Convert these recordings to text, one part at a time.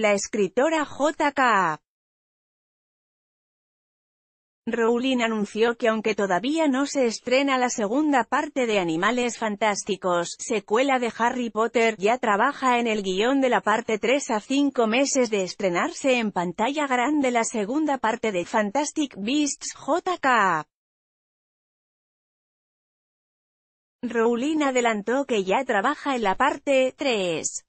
La escritora J.K. Rowling anunció que aunque todavía no se estrena la segunda parte de Animales Fantásticos, secuela de Harry Potter, ya trabaja en el guión de la parte 3 a 5 meses de estrenarse en pantalla grande la segunda parte de Fantastic Beasts JK. Rowling adelantó que ya trabaja en la parte 3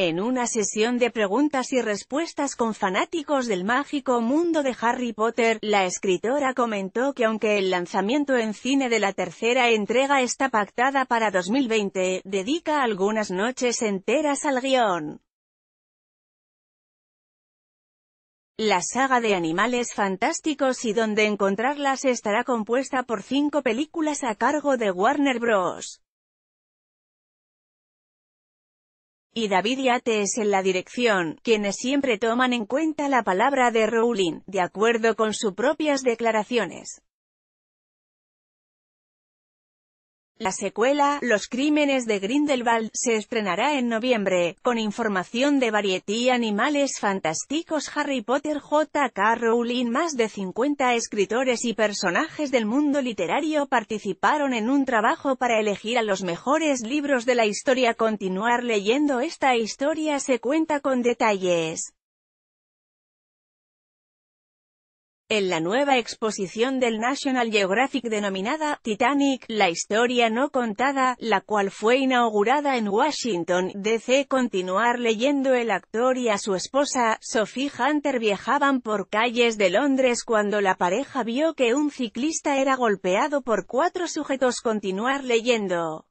en una sesión de preguntas y respuestas con fanáticos del mágico mundo de Harry Potter, la escritora comentó que aunque el lanzamiento en cine de la tercera entrega está pactada para 2020, dedica algunas noches enteras al guión. La saga de Animales Fantásticos y Donde Encontrarlas estará compuesta por cinco películas a cargo de Warner Bros. y David Yates en la dirección, quienes siempre toman en cuenta la palabra de Rowling, de acuerdo con sus propias declaraciones. La secuela, Los crímenes de Grindelwald, se estrenará en noviembre, con información de Variety Animales Fantásticos Harry Potter J.K. Rowling Más de 50 escritores y personajes del mundo literario participaron en un trabajo para elegir a los mejores libros de la historia. Continuar leyendo esta historia se cuenta con detalles. En la nueva exposición del National Geographic denominada Titanic, la historia no contada, la cual fue inaugurada en Washington, D.C. Continuar leyendo el actor y a su esposa, Sophie Hunter viajaban por calles de Londres cuando la pareja vio que un ciclista era golpeado por cuatro sujetos. Continuar leyendo.